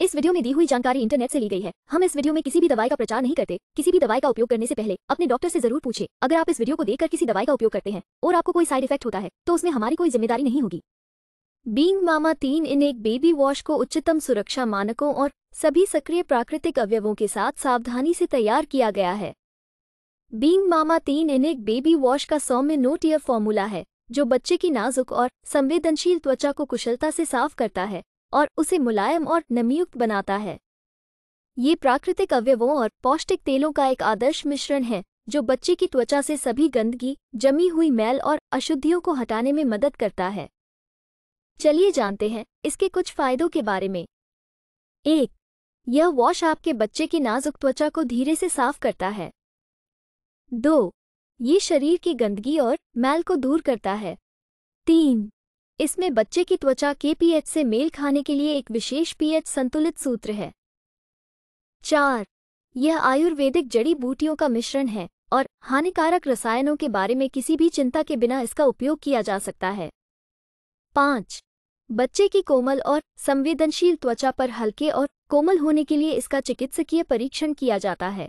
इस वीडियो में दी हुई जानकारी इंटरनेट से ली गई है हम इस वीडियो में किसी भी दवाई का प्रचार नहीं करते किसी भी दवाई का उपयोग करने से पहले अपने डॉक्टर से जरूर पूछे अगर आप इस वीडियो को देखकर किसी दवाई का उपयोग करते हैं और आपको कोई साइड इफेक्ट होता है तो उसमें हमारी कोई जिम्मेदारी नहीं होगी बींग मामा तीन इन एक बेबी वॉश को उच्चतम सुरक्षा मानकों और सभी सक्रिय प्राकृतिक अवयवों के साथ सावधानी से तैयार किया गया है बींग मामा तीन इन एक बेबी वॉश का सौम्य नोट ईयर फॉर्मूला है जो बच्चे की नाजुक और संवेदनशील त्वचा को कुशलता से साफ करता है और उसे मुलायम और नमीयुक्त बनाता है ये प्राकृतिक अवयवों और पौष्टिक तेलों का एक आदर्श मिश्रण है जो बच्चे की त्वचा से सभी गंदगी जमी हुई मैल और अशुद्धियों को हटाने में मदद करता है चलिए जानते हैं इसके कुछ फायदों के बारे में एक यह वॉश आपके बच्चे की नाजुक त्वचा को धीरे से साफ करता है दो ये शरीर की गंदगी और मैल को दूर करता है तीन इसमें बच्चे की त्वचा के पीएच से मेल खाने के लिए एक विशेष पीएच संतुलित सूत्र है चार यह आयुर्वेदिक जड़ी बूटियों का मिश्रण है और हानिकारक रसायनों के बारे में किसी भी चिंता के बिना इसका उपयोग किया जा सकता है पाँच बच्चे की कोमल और संवेदनशील त्वचा पर हल्के और कोमल होने के लिए इसका चिकित्सकीय परीक्षण किया जाता है